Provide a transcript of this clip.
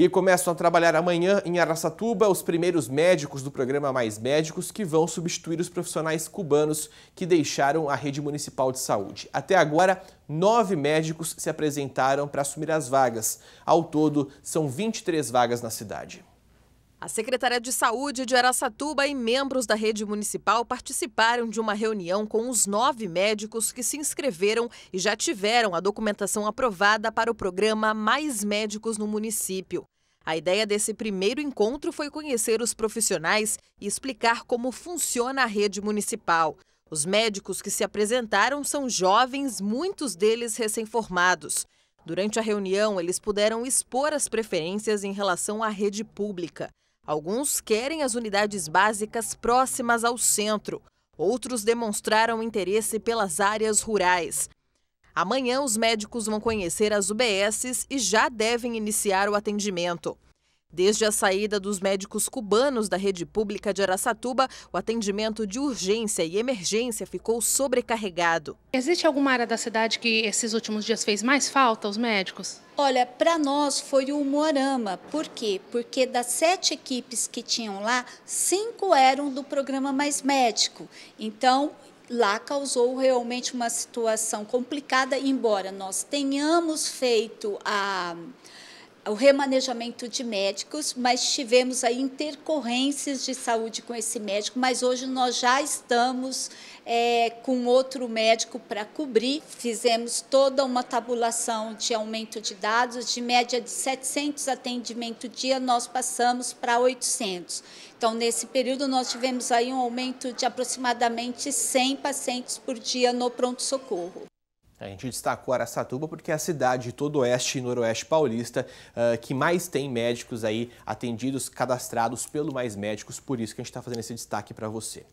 E começam a trabalhar amanhã em Araçatuba os primeiros médicos do programa Mais Médicos que vão substituir os profissionais cubanos que deixaram a rede municipal de saúde. Até agora, nove médicos se apresentaram para assumir as vagas. Ao todo, são 23 vagas na cidade. A secretária de Saúde de Araçatuba e membros da rede municipal participaram de uma reunião com os nove médicos que se inscreveram e já tiveram a documentação aprovada para o programa Mais Médicos no município. A ideia desse primeiro encontro foi conhecer os profissionais e explicar como funciona a rede municipal. Os médicos que se apresentaram são jovens, muitos deles recém-formados. Durante a reunião, eles puderam expor as preferências em relação à rede pública. Alguns querem as unidades básicas próximas ao centro, outros demonstraram interesse pelas áreas rurais. Amanhã, os médicos vão conhecer as UBSs e já devem iniciar o atendimento. Desde a saída dos médicos cubanos da rede pública de Araçatuba, o atendimento de urgência e emergência ficou sobrecarregado. Existe alguma área da cidade que esses últimos dias fez mais falta aos médicos? Olha, para nós foi o Morama. Por quê? Porque das sete equipes que tinham lá, cinco eram do programa Mais Médico. Então, lá causou realmente uma situação complicada, embora nós tenhamos feito a o remanejamento de médicos, mas tivemos aí intercorrências de saúde com esse médico, mas hoje nós já estamos é, com outro médico para cobrir. Fizemos toda uma tabulação de aumento de dados, de média de 700 atendimentos dia, nós passamos para 800. Então, nesse período, nós tivemos aí um aumento de aproximadamente 100 pacientes por dia no pronto-socorro. É. A gente destacou Aracatuba porque é a cidade de todo o oeste e noroeste paulista uh, que mais tem médicos aí atendidos, cadastrados pelo Mais Médicos, por isso que a gente está fazendo esse destaque para você.